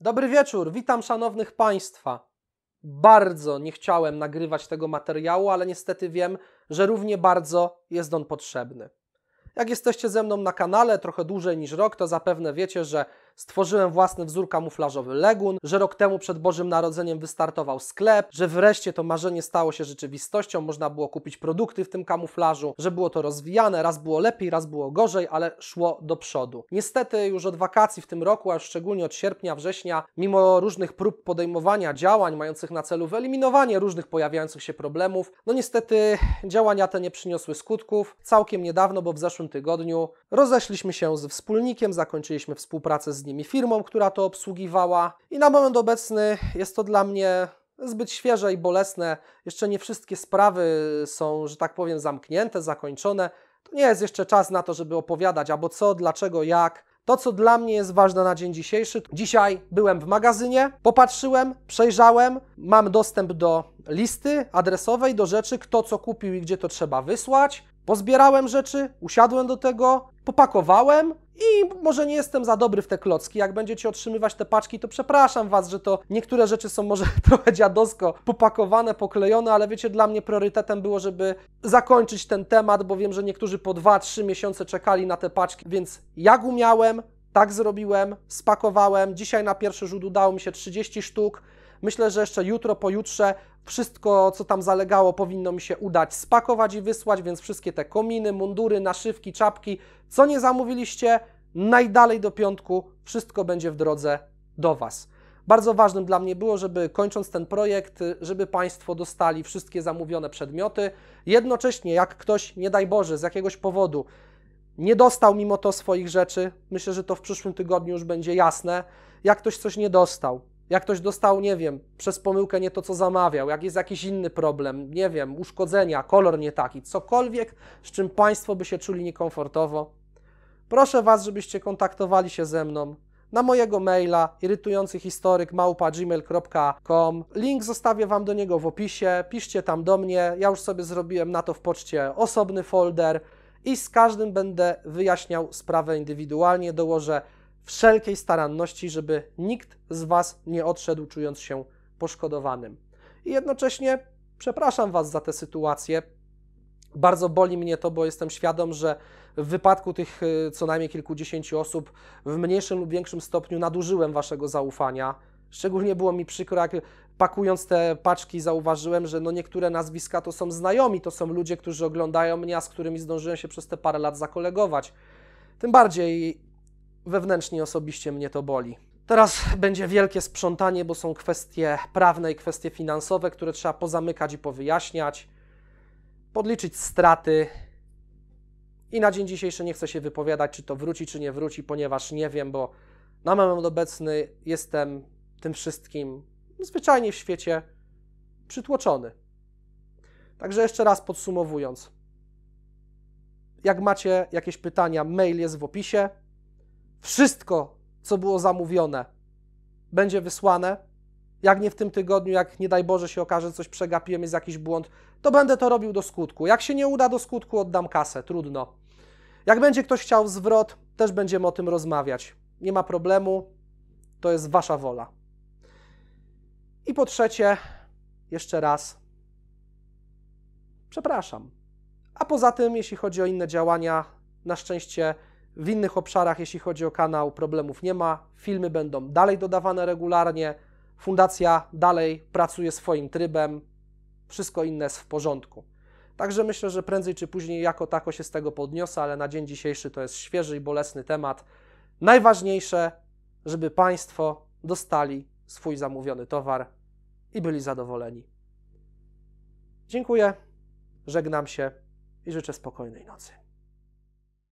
Dobry wieczór, witam szanownych Państwa. Bardzo nie chciałem nagrywać tego materiału, ale niestety wiem, że równie bardzo jest on potrzebny. Jak jesteście ze mną na kanale trochę dłużej niż rok, to zapewne wiecie, że Stworzyłem własny wzór kamuflażowy Legun, że rok temu przed Bożym Narodzeniem wystartował sklep, że wreszcie to marzenie stało się rzeczywistością, można było kupić produkty w tym kamuflażu, że było to rozwijane, raz było lepiej, raz było gorzej, ale szło do przodu. Niestety już od wakacji w tym roku, a szczególnie od sierpnia, września, mimo różnych prób podejmowania działań mających na celu wyeliminowanie różnych pojawiających się problemów, no niestety działania te nie przyniosły skutków. Całkiem niedawno, bo w zeszłym tygodniu, rozeszliśmy się z wspólnikiem, zakończyliśmy współpracę z nimi firmą, która to obsługiwała. I na moment obecny jest to dla mnie zbyt świeże i bolesne. Jeszcze nie wszystkie sprawy są, że tak powiem, zamknięte, zakończone. To nie jest jeszcze czas na to, żeby opowiadać albo co, dlaczego, jak. To, co dla mnie jest ważne na dzień dzisiejszy, dzisiaj byłem w magazynie, popatrzyłem, przejrzałem, mam dostęp do listy adresowej do rzeczy, kto co kupił i gdzie to trzeba wysłać. Pozbierałem rzeczy, usiadłem do tego, popakowałem i może nie jestem za dobry w te klocki. Jak będziecie otrzymywać te paczki, to przepraszam Was, że to niektóre rzeczy są może trochę dziadosko popakowane, poklejone, ale wiecie, dla mnie priorytetem było, żeby zakończyć ten temat, bo wiem, że niektórzy po 2-3 miesiące czekali na te paczki, więc jak umiałem, tak zrobiłem, spakowałem. Dzisiaj na pierwszy rzut udało mi się 30 sztuk. Myślę, że jeszcze jutro, pojutrze wszystko, co tam zalegało, powinno mi się udać spakować i wysłać, więc wszystkie te kominy, mundury, naszywki, czapki, co nie zamówiliście, najdalej do piątku, wszystko będzie w drodze do Was. Bardzo ważnym dla mnie było, żeby kończąc ten projekt, żeby Państwo dostali wszystkie zamówione przedmioty. Jednocześnie, jak ktoś, nie daj Boże, z jakiegoś powodu nie dostał mimo to swoich rzeczy, myślę, że to w przyszłym tygodniu już będzie jasne. Jak ktoś coś nie dostał, jak ktoś dostał, nie wiem, przez pomyłkę nie to, co zamawiał, jak jest jakiś inny problem, nie wiem, uszkodzenia, kolor nie taki, cokolwiek, z czym Państwo by się czuli niekomfortowo, proszę Was, żebyście kontaktowali się ze mną na mojego maila irytującyhistorykmałpa.gmail.com Link zostawię Wam do niego w opisie, piszcie tam do mnie, ja już sobie zrobiłem na to w poczcie osobny folder i z każdym będę wyjaśniał sprawę indywidualnie, dołożę wszelkiej staranności, żeby nikt z Was nie odszedł czując się poszkodowanym. I jednocześnie przepraszam Was za tę sytuację. Bardzo boli mnie to, bo jestem świadom, że w wypadku tych y, co najmniej kilkudziesięciu osób w mniejszym lub większym stopniu nadużyłem Waszego zaufania. Szczególnie było mi przykro, jak pakując te paczki zauważyłem, że no niektóre nazwiska to są znajomi, to są ludzie, którzy oglądają mnie, a z którymi zdążyłem się przez te parę lat zakolegować. Tym bardziej wewnętrznie osobiście mnie to boli. Teraz będzie wielkie sprzątanie, bo są kwestie prawne i kwestie finansowe, które trzeba pozamykać i powyjaśniać, podliczyć straty. I na dzień dzisiejszy nie chcę się wypowiadać, czy to wróci, czy nie wróci, ponieważ nie wiem, bo na moment obecny jestem tym wszystkim zwyczajnie w świecie przytłoczony. Także jeszcze raz podsumowując. Jak macie jakieś pytania, mail jest w opisie. Wszystko, co było zamówione, będzie wysłane. Jak nie w tym tygodniu, jak nie daj Boże się okaże, coś przegapiłem, jest jakiś błąd, to będę to robił do skutku. Jak się nie uda do skutku, oddam kasę, trudno. Jak będzie ktoś chciał zwrot, też będziemy o tym rozmawiać. Nie ma problemu, to jest Wasza wola. I po trzecie, jeszcze raz, przepraszam. A poza tym, jeśli chodzi o inne działania, na szczęście w innych obszarach, jeśli chodzi o kanał, problemów nie ma. Filmy będą dalej dodawane regularnie. Fundacja dalej pracuje swoim trybem. Wszystko inne jest w porządku. Także myślę, że prędzej czy później jako tako się z tego podniosę, ale na dzień dzisiejszy to jest świeży i bolesny temat. Najważniejsze, żeby Państwo dostali swój zamówiony towar i byli zadowoleni. Dziękuję, żegnam się i życzę spokojnej nocy.